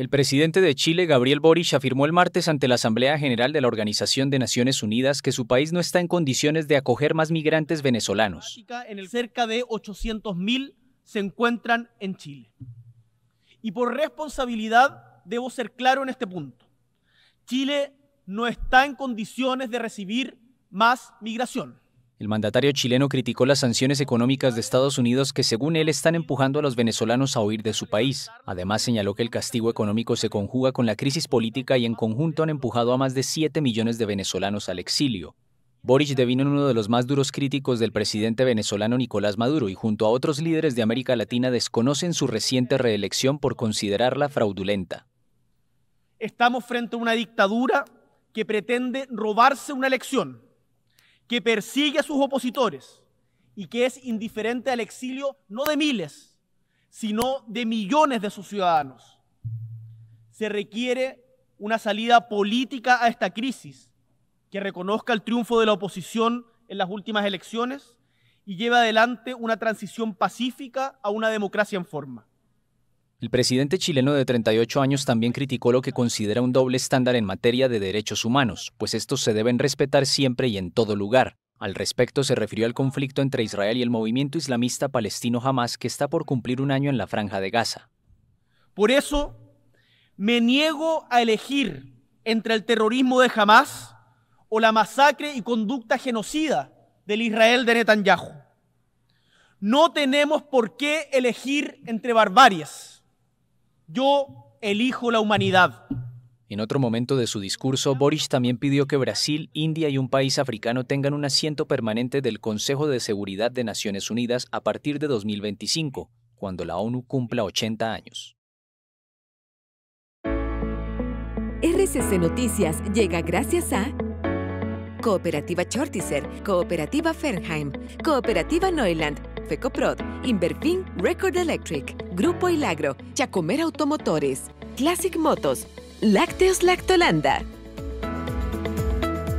El presidente de Chile, Gabriel Boric, afirmó el martes ante la Asamblea General de la Organización de Naciones Unidas que su país no está en condiciones de acoger más migrantes venezolanos. En el cerca de 800.000 se encuentran en Chile. Y por responsabilidad debo ser claro en este punto. Chile no está en condiciones de recibir más migración. El mandatario chileno criticó las sanciones económicas de Estados Unidos que según él están empujando a los venezolanos a huir de su país. Además señaló que el castigo económico se conjuga con la crisis política y en conjunto han empujado a más de 7 millones de venezolanos al exilio. Boric devino uno de los más duros críticos del presidente venezolano Nicolás Maduro y junto a otros líderes de América Latina desconocen su reciente reelección por considerarla fraudulenta. Estamos frente a una dictadura que pretende robarse una elección que persigue a sus opositores y que es indiferente al exilio no de miles, sino de millones de sus ciudadanos. Se requiere una salida política a esta crisis que reconozca el triunfo de la oposición en las últimas elecciones y lleve adelante una transición pacífica a una democracia en forma. El presidente chileno de 38 años también criticó lo que considera un doble estándar en materia de derechos humanos, pues estos se deben respetar siempre y en todo lugar. Al respecto se refirió al conflicto entre Israel y el movimiento islamista palestino Hamas que está por cumplir un año en la franja de Gaza. Por eso me niego a elegir entre el terrorismo de Hamas o la masacre y conducta genocida del Israel de Netanyahu. No tenemos por qué elegir entre barbarias yo elijo la humanidad. En otro momento de su discurso, Boris también pidió que Brasil, India y un país africano tengan un asiento permanente del Consejo de Seguridad de Naciones Unidas a partir de 2025, cuando la ONU cumpla 80 años. RCC Noticias llega gracias a Cooperativa Chortizer, Cooperativa Fernheim, Cooperativa Neuland, FECOPROD, Inverfin Record Electric, Grupo Ilagro, Chacomer Automotores, Classic Motos, Lácteos Lactolanda.